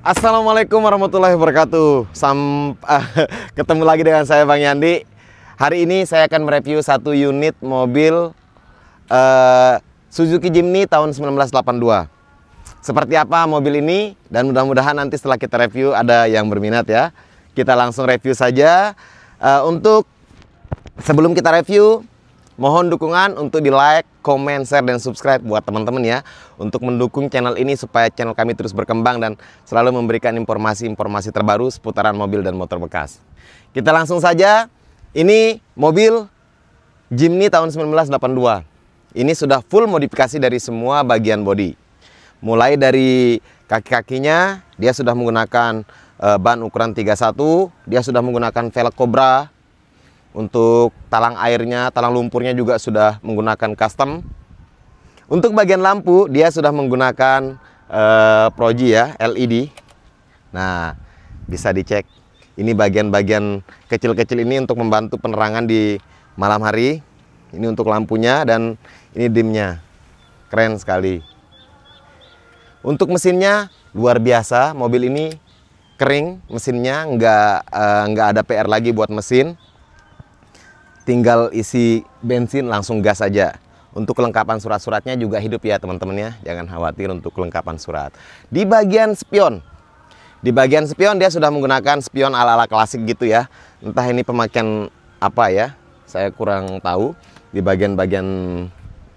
Assalamualaikum warahmatullahi wabarakatuh. Sam uh, ketemu lagi dengan saya Bang Yandi. Hari ini saya akan mereview satu unit mobil uh, Suzuki Jimny tahun 1982. Seperti apa mobil ini dan mudah-mudahan nanti setelah kita review ada yang berminat ya. Kita langsung review saja. Uh, untuk sebelum kita review, Mohon dukungan untuk di like, comment, share, dan subscribe buat teman-teman ya. Untuk mendukung channel ini supaya channel kami terus berkembang dan selalu memberikan informasi-informasi terbaru seputaran mobil dan motor bekas. Kita langsung saja. Ini mobil Jimny tahun 1982. Ini sudah full modifikasi dari semua bagian bodi. Mulai dari kaki-kakinya, dia sudah menggunakan eh, ban ukuran 31, dia sudah menggunakan velg Cobra, untuk talang airnya, talang lumpurnya juga sudah menggunakan custom. Untuk bagian lampu, dia sudah menggunakan uh, proji ya, LED. Nah, bisa dicek. Ini bagian-bagian kecil-kecil ini untuk membantu penerangan di malam hari. Ini untuk lampunya dan ini dimnya. Keren sekali. Untuk mesinnya luar biasa, mobil ini kering mesinnya, nggak uh, nggak ada PR lagi buat mesin tinggal isi bensin langsung gas aja. Untuk kelengkapan surat-suratnya juga hidup ya teman-teman ya. Jangan khawatir untuk kelengkapan surat. Di bagian spion. Di bagian spion dia sudah menggunakan spion ala-ala klasik gitu ya. Entah ini pemakaian apa ya. Saya kurang tahu di bagian-bagian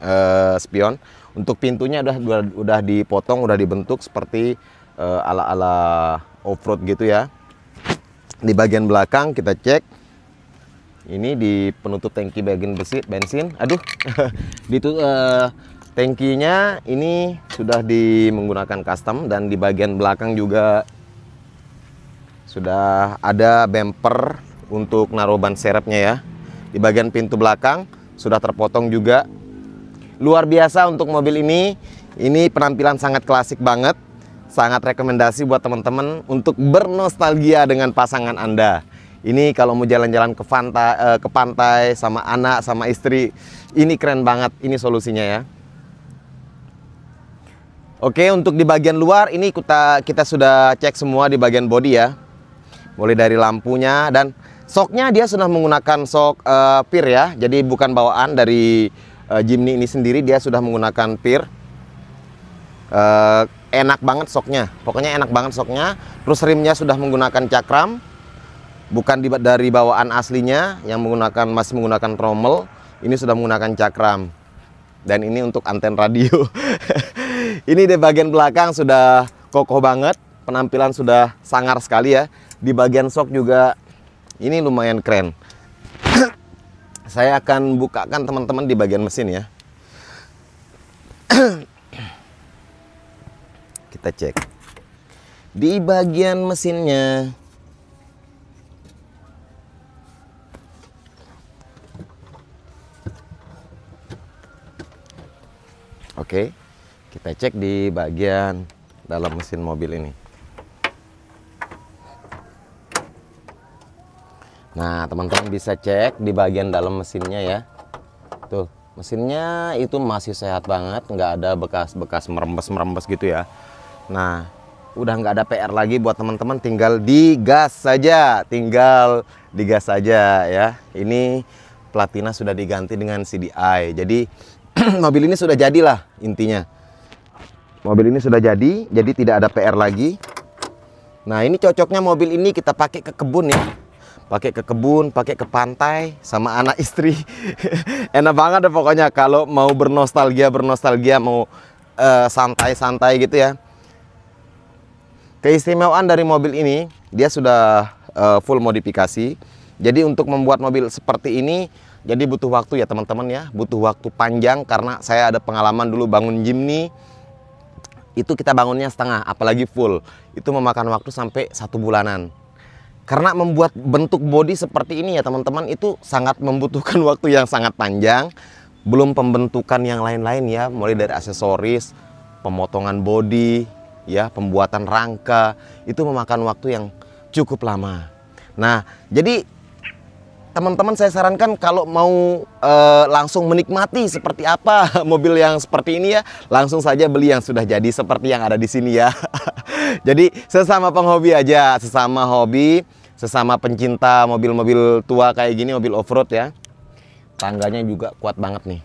uh, spion. Untuk pintunya udah udah dipotong, udah dibentuk seperti eh, ala-ala uh, off-road gitu ya. Di bagian belakang kita cek ini di penutup tangki bagian besi bensin aduh di itu eh, tangkinya ini sudah di menggunakan custom dan di bagian belakang juga sudah ada bumper untuk naruh ban serepnya ya di bagian pintu belakang sudah terpotong juga luar biasa untuk mobil ini ini penampilan sangat klasik banget sangat rekomendasi buat teman-teman untuk bernostalgia dengan pasangan Anda ini kalau mau jalan-jalan ke, pantai, eh, ke pantai sama anak, sama istri, ini keren banget. Ini solusinya ya. Oke, untuk di bagian luar ini kita kita sudah cek semua di bagian body ya. Mulai dari lampunya dan soknya dia sudah menggunakan sok uh, pir ya. Jadi bukan bawaan dari uh, Jimny ini sendiri dia sudah menggunakan pir. Uh, enak banget soknya. Pokoknya enak banget soknya. Terus rimnya sudah menggunakan cakram bukan dari bawaan aslinya yang menggunakan masih menggunakan trommel, ini sudah menggunakan cakram dan ini untuk anten radio ini di bagian belakang sudah kokoh banget penampilan sudah sangar sekali ya di bagian sok juga ini lumayan keren saya akan bukakan teman-teman di bagian mesin ya kita cek di bagian mesinnya Oke, kita cek di bagian dalam mesin mobil ini. Nah, teman-teman bisa cek di bagian dalam mesinnya ya. Tuh, mesinnya itu masih sehat banget, nggak ada bekas-bekas merembes-merembes gitu ya. Nah, udah nggak ada PR lagi buat teman-teman tinggal digas saja tinggal digas saja ya ini platina sudah diganti dengan CDI jadi mobil ini sudah jadi lah intinya. Mobil ini sudah jadi, jadi tidak ada PR lagi. Nah, ini cocoknya mobil ini kita pakai ke kebun ya. Pakai ke kebun, pakai ke pantai sama anak istri. Enak banget deh pokoknya kalau mau bernostalgia, bernostalgia mau eh, santai-santai uh, gitu ya. Keistimewaan dari mobil ini, dia sudah uh, full modifikasi. Jadi untuk membuat mobil seperti ini jadi butuh waktu ya teman-teman ya, butuh waktu panjang karena saya ada pengalaman dulu bangun gym nih itu kita bangunnya setengah, apalagi full. Itu memakan waktu sampai satu bulanan. Karena membuat bentuk body seperti ini ya teman-teman itu sangat membutuhkan waktu yang sangat panjang. Belum pembentukan yang lain-lain ya, mulai dari aksesoris, pemotongan body, ya pembuatan rangka. Itu memakan waktu yang cukup lama. Nah, jadi teman-teman saya sarankan kalau mau e, langsung menikmati seperti apa mobil yang seperti ini ya, langsung saja beli yang sudah jadi seperti yang ada di sini ya. jadi sesama penghobi aja, sesama hobi, sesama pencinta mobil-mobil tua kayak gini, mobil off-road ya. Tangganya juga kuat banget nih.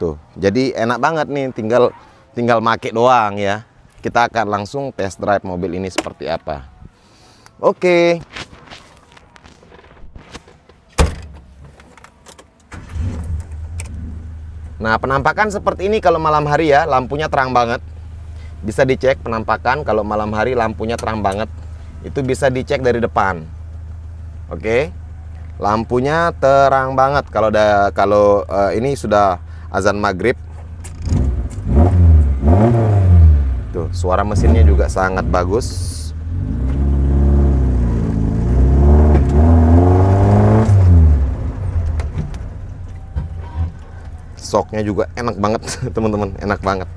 Tuh, jadi enak banget nih tinggal tinggal make doang ya. Kita akan langsung test drive mobil ini seperti apa. Oke. Okay. Nah, penampakan seperti ini kalau malam hari ya, lampunya terang banget. Bisa dicek penampakan kalau malam hari lampunya terang banget. Itu bisa dicek dari depan. Oke. Lampunya terang banget kalau da, kalau uh, ini sudah azan maghrib. Tuh, suara mesinnya juga sangat bagus. soknya juga enak banget teman-teman enak banget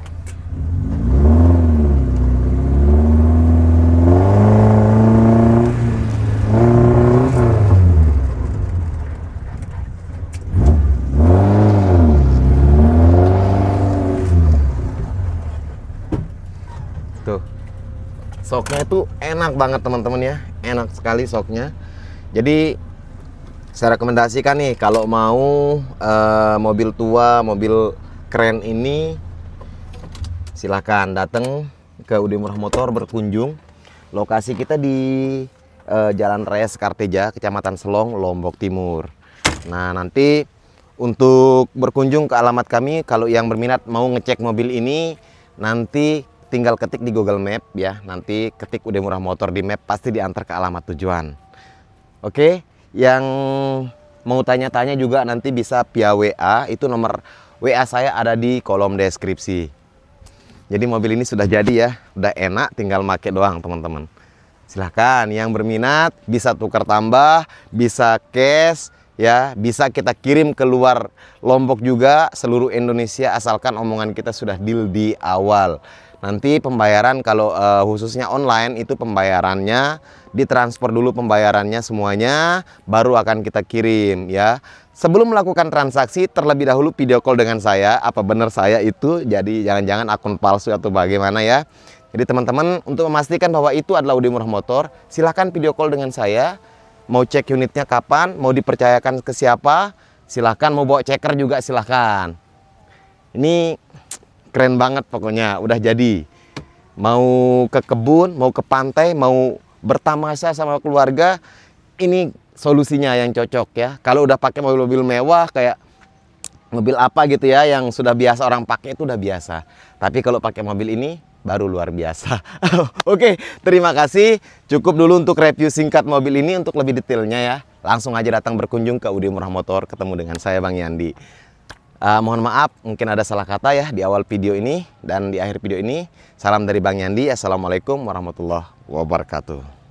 tuh soknya itu enak banget teman-teman ya enak sekali soknya jadi saya rekomendasikan nih kalau mau uh, mobil tua, mobil keren ini silahkan datang ke Udi Murah Motor berkunjung. Lokasi kita di uh, Jalan Raya Karteja, Kecamatan Selong, Lombok Timur. Nah, nanti untuk berkunjung ke alamat kami kalau yang berminat mau ngecek mobil ini nanti tinggal ketik di Google Map ya. Nanti ketik Udi Murah Motor di map pasti diantar ke alamat tujuan. Oke. Okay? yang mau tanya-tanya juga nanti bisa via WA itu nomor WA saya ada di kolom deskripsi jadi mobil ini sudah jadi ya udah enak tinggal make doang teman-teman silahkan yang berminat bisa tukar tambah bisa cash ya bisa kita kirim keluar Lombok juga seluruh Indonesia asalkan omongan kita sudah deal di awal Nanti pembayaran kalau uh, khususnya online itu pembayarannya ditransfer dulu pembayarannya semuanya baru akan kita kirim ya. Sebelum melakukan transaksi terlebih dahulu video call dengan saya apa benar saya itu jadi jangan-jangan akun palsu atau bagaimana ya. Jadi teman-teman untuk memastikan bahwa itu adalah Udi Murah Motor silahkan video call dengan saya mau cek unitnya kapan, mau dipercayakan ke siapa, silahkan mau bawa checker juga silahkan. Ini keren banget pokoknya udah jadi mau ke kebun mau ke pantai mau bertamasa sama keluarga ini solusinya yang cocok ya kalau udah pakai mobil-mobil mewah kayak mobil apa gitu ya yang sudah biasa orang pakai itu udah biasa tapi kalau pakai mobil ini baru luar biasa. Oke, terima kasih. Cukup dulu untuk review singkat mobil ini untuk lebih detailnya ya. Langsung aja datang berkunjung ke Udi Murah Motor ketemu dengan saya Bang Yandi. Uh, mohon maaf, mungkin ada salah kata ya di awal video ini dan di akhir video ini. Salam dari Bang Yandi. Assalamualaikum warahmatullahi wabarakatuh.